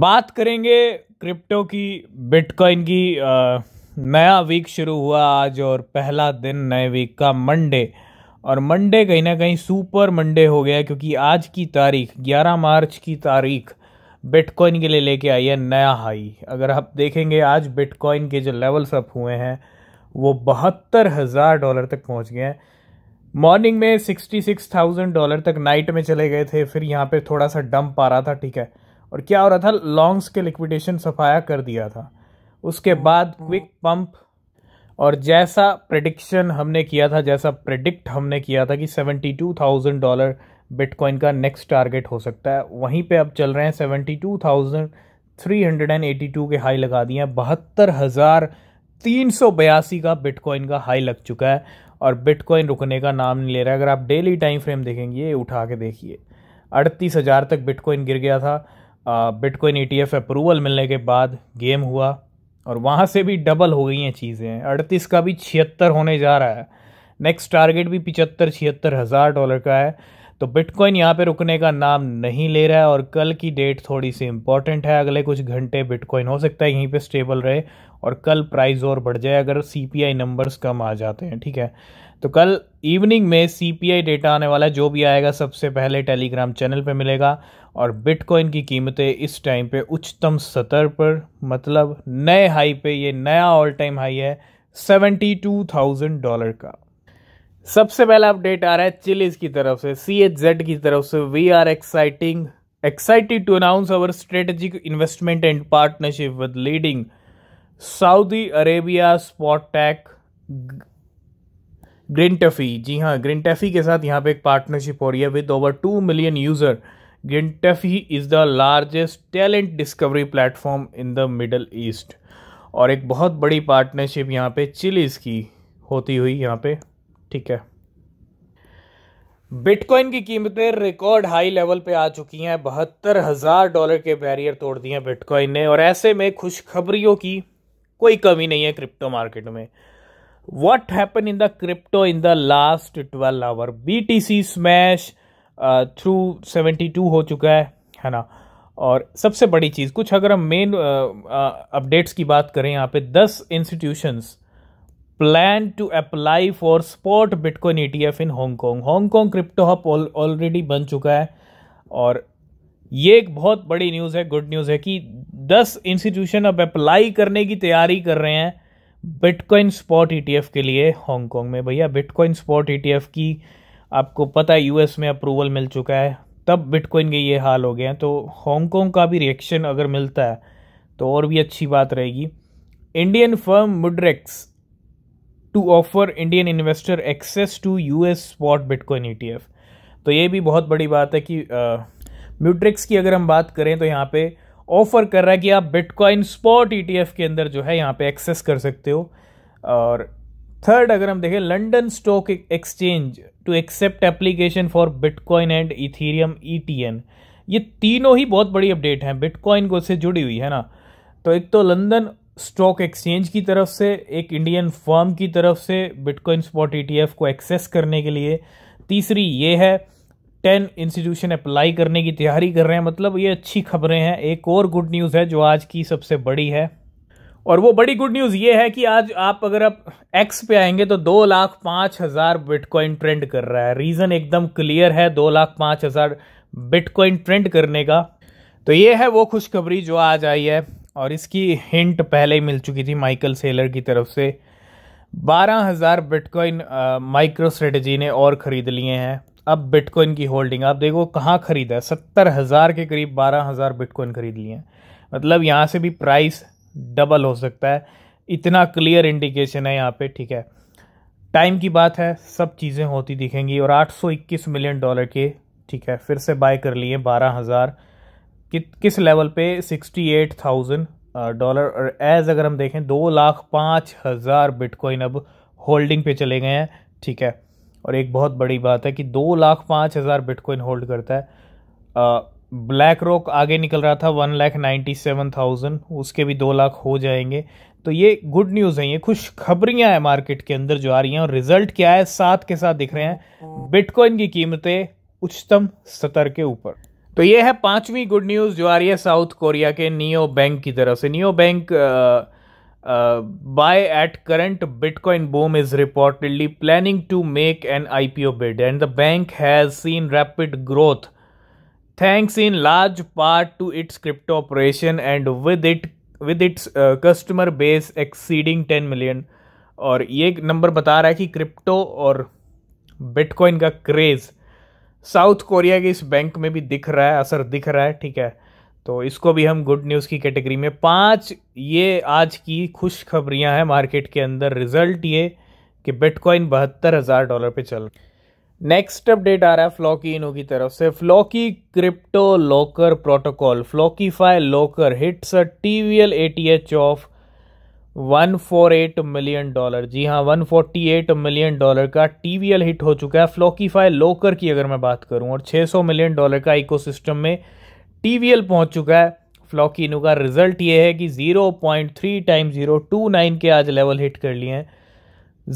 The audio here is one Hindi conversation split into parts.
बात करेंगे क्रिप्टो की बिटकॉइन की आ, नया वीक शुरू हुआ आज और पहला दिन नए वीक का मंडे और मंडे कहीं ना कहीं सुपर मंडे हो गया क्योंकि आज की तारीख 11 मार्च की तारीख बिटकॉइन के लिए लेके आई है नया हाई अगर आप देखेंगे आज बिटकॉइन के जो लेवल्स अप हुए हैं वो बहत्तर हज़ार डॉलर तक पहुंच गए हैं मॉर्निंग में सिक्सटी सिक्स थाउजेंड डॉलर तक नाइट में चले गए थे फिर यहाँ पे थोड़ा सा डंप आ रहा था ठीक है और क्या हो रहा था लॉन्ग्स के लिक्विडेशन सफाया कर दिया था उसके बाद क्विक हाँ। पंप और जैसा प्रडिक्शन हमने किया था जैसा प्रडिक्ट हमने किया था कि seventy two thousand dollar bitcoin का नेक्स्ट टारगेट हो सकता है वहीं पे अब चल रहे हैं seventy two thousand three hundred and eighty two के हाई लगा दिए हैं बहत्तर हज़ार तीन सौ बयासी का बिटकॉइन का हाई लग चुका है और बिटकॉइन रुकने का नाम नहीं ले रहा है अगर आप डेली टाइम फ्रेम देखेंगे ये उठा के देखिए अड़तीस हज़ार तक बिटकॉइन गिर गया था बिटकॉइन ईटीएफ अप्रूवल मिलने के बाद गेम हुआ और वहाँ से भी डबल हो गई हैं चीज़ें अड़तीस का भी छिहत्तर होने जा रहा है नेक्स्ट टारगेट भी पिचहत्तर छिहत्तर हज़ार डॉलर का है तो बिटकॉइन यहाँ पे रुकने का नाम नहीं ले रहा है और कल की डेट थोड़ी सी इंपॉर्टेंट है अगले कुछ घंटे बिटकॉइन हो सकता है यहीं पे स्टेबल रहे और कल प्राइस और बढ़ जाए अगर सीपीआई नंबर्स कम आ जाते हैं ठीक है तो कल इवनिंग में सीपीआई डेटा आने वाला है जो भी आएगा सबसे पहले टेलीग्राम चैनल पर मिलेगा और बिटकॉइन की कीमतें इस टाइम पर उच्चतम सतर पर मतलब नए हाई पे ये नया ऑल टाइम हाई है सेवेंटी टू थाउजेंड डॉलर का सबसे पहला अपडेट आ रहा है चिलीज की तरफ से सी एच जेड की तरफ से we are exciting excited to announce our strategic investment and partnership with leading Saudi Arabia spot tech Green Tuffy जी हाँ ग्रीन टफी के साथ यहाँ पे एक पार्टनरशिप हो रही है with over two million user Green Tuffy is the largest talent discovery platform in the Middle East और एक बहुत बड़ी पार्टनरशिप यहाँ पे चिलीज़ की होती हुई यहाँ पे ठीक है बिटकॉइन की कीमतें रिकॉर्ड हाई लेवल पे आ चुकी हैं बहत्तर हज़ार डॉलर के बैरियर तोड़ दिए हैं बिटकॉइन ने और ऐसे में खुशखबरियों की कोई कमी नहीं है क्रिप्टो मार्केट में what happen in the crypto in the last twelve hour B T C smash through seventy two हो चुका है है ना और सबसे बड़ी चीज़ कुछ अगर हम मेन अपडेट्स uh, uh, की बात करें यहाँ पे दस institutions plan to apply for spot bitcoin F in Hong Kong Hong Kong crypto hub already बन चुका है और ये एक बहुत बड़ी न्यूज़ है गुड न्यूज़ है कि 10 इंस्टीट्यूशन अब अप्लाई करने की तैयारी कर रहे हैं बिटकॉइन स्पॉट ईटीएफ के लिए हांगकॉन्ग में भैया बिटकॉइन स्पॉट ईटीएफ की आपको पता है यूएस में अप्रूवल मिल चुका है तब बिटकॉइन के ये हाल हो गए हैं तो हांगकॉन्ग का भी रिएक्शन अगर मिलता है तो और भी अच्छी बात रहेगी Indian firm Mudrex to offer Indian investor access to US spot bitcoin ETF तो ये भी बहुत बड़ी बात है कि म्यूट्रिक्स की अगर हम बात करें तो यहाँ पे ऑफर कर रहा है कि आप बिटकॉइन स्पॉट ईटीएफ के अंदर जो है यहाँ पे एक्सेस कर सकते हो और थर्ड अगर हम देखें London stock exchange to accept application for bitcoin and ethereum N ये तीनों ही बहुत बड़ी अपडेट हैं बिटकॉइन को से जुड़ी हुई है ना तो एक तो लंदन स्टॉक एक्सचेंज की तरफ से एक इंडियन फर्म की तरफ से बिटकॉइन स्पॉट ईटीएफ को एक्सेस करने के लिए तीसरी ये है टेन इंस्टीट्यूशन अप्लाई करने की तैयारी कर रहे हैं मतलब ये अच्छी खबरें हैं एक और गुड न्यूज़ है जो आज की सबसे बड़ी है और वो बड़ी गुड न्यूज़ ये है कि आज आप अगर आप एक्स पे आएंगे तो दो लाख पाँच हज़ार बिटकॉइन ट्रेंड कर रहा है रीज़न एकदम क्लियर है दो लाख पाँच हज़ार बिटकॉइन ट्रेंड करने का तो ये है वो खुशखबरी जो आज आई है और इसकी हिंट पहले ही मिल चुकी थी माइकल सेलर की तरफ से 12000 बिटकॉइन माइक्रो स्ट्रेटजी ने और ख़रीद लिए हैं अब बिटकॉइन की होल्डिंग आप देखो कहाँ ख़रीदा है सत्तर हज़ार के करीब बारह हज़ार बिटकॉइन ख़रीद लिए हैं मतलब यहाँ से भी प्राइस डबल हो सकता है इतना क्लियर इंडिकेशन है यहाँ पे ठीक है टाइम की बात है सब चीज़ें होती दिखेंगी और 821 मिलियन डॉलर के ठीक है फिर से बाय कर लिए बारह हज़ार कि, किस लेवल पे सिक्सटी एट थाउजेंड डॉलर और एज अगर हम देखें दो लाख पाँच हज़ार बिटकॉइन अब होल्डिंग पे चले गए हैं ठीक है और एक बहुत बड़ी बात है कि दो लाख पाँच हज़ार बिटकॉइन होल्ड करता है ब्लैक uh, रॉक आगे निकल रहा था one lakh ninety seven thousand उसके भी दो लाख हो जाएंगे तो ये गुड न्यूज़ है ये खुश खबरियाँ हैं मार्केट के अंदर जो आ रही हैं और रिजल्ट क्या है साथ के साथ दिख रहे हैं बिटकॉइन हाँ। की कीमतें उच्चतम स्तर के ऊपर तो ये है पांचवी गुड न्यूज़ जो आ रही है साउथ कोरिया के नियो बैंक की तरफ से neobank buoyed current bitcoin boom is reportedly planning to make an IPO bid and the bank has seen rapid growth thanks in large part to its crypto operation and with it with its customer base exceeding ten million और ये नंबर बता रहा है कि क्रिप्टो और बिटकॉइन का क्रेज़ साउथ कोरिया के इस बैंक में भी दिख रहा है असर दिख रहा है ठीक है तो इसको भी हम गुड न्यूज़ की कैटेगरी में पांच ये आज की खुश खबरियाँ हैं मार्केट के अंदर रिजल्ट ये कि बिटकॉइन बहत्तर हज़ार डॉलर पे चल नेक्स्ट अपडेट आ रहा है फ्लॉकी इनो की तरफ से Floki crypto locker protocol FlokiFi locker hits a T V L A T H of 148 million dollar जी हाँ 148 मिलियन डॉलर का टी हिट हो चुका है फ्लोकीफाई लोकर की अगर मैं बात करूं और 600 मिलियन डॉलर का इकोसिस्टम में टीवीएल पहुंच चुका है फ्लोकिनो का रिजल्ट ये है कि 0.3 टाइम जीरो टू नाइन के आज लेवल हिट कर लिए हैं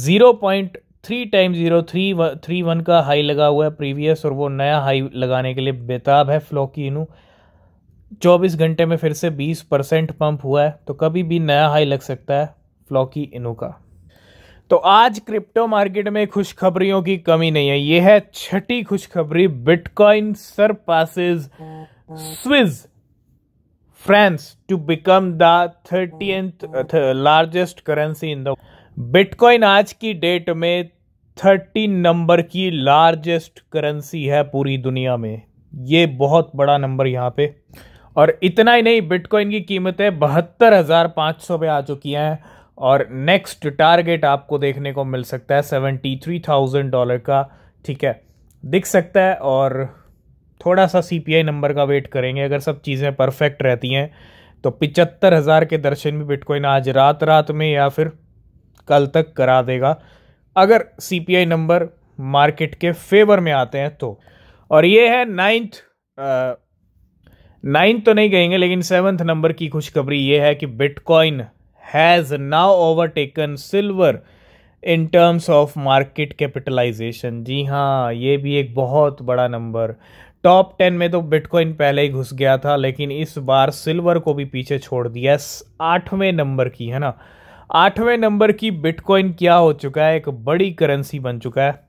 0.3 time zero three three one का हाई लगा हुआ है प्रीवियस और वो नया हाई लगाने के लिए बेताब है फ्लॉकिनो चौबीस घंटे में फिर से बीस परसेंट पंप हुआ है तो कभी भी नया हाई लग सकता है फ्लॉकी इनो का तो आज क्रिप्टो मार्केट में खुशखबरियों की कमी नहीं है यह है छठी खुशखबरी bitcoin surpasses Swiss franc to become the thirty largest currency in the bitcoin आज की डेट में थर्टी नंबर की लार्जेस्ट करेंसी है पूरी दुनिया में ये बहुत बड़ा नंबर यहाँ पे और इतना ही नहीं बिटकॉइन की कीमतें बहत्तर हज़ार पाँच सौ पे आ चुकी हैं और नेक्स्ट टारगेट आपको देखने को मिल सकता है सेवेंटी थ्री थाउजेंड डॉलर का ठीक है दिख सकता है और थोड़ा सा सी नंबर का वेट करेंगे अगर सब चीज़ें परफेक्ट रहती हैं तो पिचहत्तर हज़ार के दर्शन भी बिटकॉइन आज रात रात में या फिर कल तक करा देगा अगर सी नंबर मार्केट के फेवर में आते हैं तो और ये है नाइन्थ नाइन्थ तो नहीं कहेंगे लेकिन सेवन्थ नंबर की खुशखबरी ये है कि bitcoin has now overtaken silver in terms of market capitalisation जी हाँ ये भी एक बहुत बड़ा नंबर टॉप टेन में तो बिटकॉइन पहले ही घुस गया था लेकिन इस बार सिल्वर को भी पीछे छोड़ दिया आठवें नंबर की है ना आठवें नंबर की बिटकॉइन क्या हो चुका है एक बड़ी करेंसी बन चुका है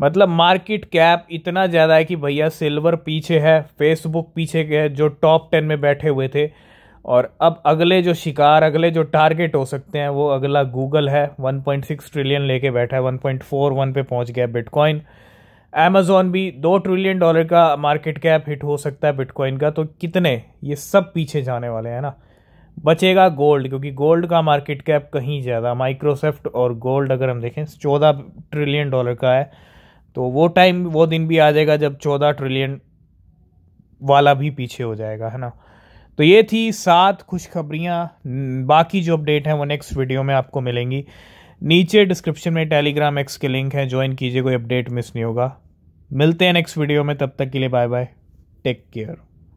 मतलब मार्केट कैप इतना ज़्यादा है कि भैया सिल्वर पीछे है फेसबुक पीछे के जो टॉप टेन में बैठे हुए थे और अब अगले जो शिकार अगले जो टारगेट हो सकते हैं वो अगला गूगल है 1.6 ट्रिलियन लेके बैठा है 1.41 पे पहुंच गया बिटकॉइन अमेजोन भी दो ट्रिलियन डॉलर का मार्केट कैप हिट हो सकता है बिटकॉइन का तो कितने ये सब पीछे जाने वाले हैं ना बचेगा गोल्ड क्योंकि गोल्ड का मार्केट कैप कहीं ज़्यादा माइक्रोसॉफ्ट और गोल्ड अगर हम देखें चौदह ट्रिलियन डॉलर का है तो वो टाइम वो दिन भी आ जाएगा जब चौदह ट्रिलियन वाला भी पीछे हो जाएगा है ना तो ये थी सात खुशखबरियाँ बाकी जो अपडेट हैं वो नेक्स्ट वीडियो में आपको मिलेंगी नीचे डिस्क्रिप्शन में टेलीग्राम एक्स के लिंक हैं ज्वाइन कीजिए कोई अपडेट मिस नहीं होगा मिलते हैं नेक्स्ट वीडियो में तब तक के लिए बाय बाय टेक केयर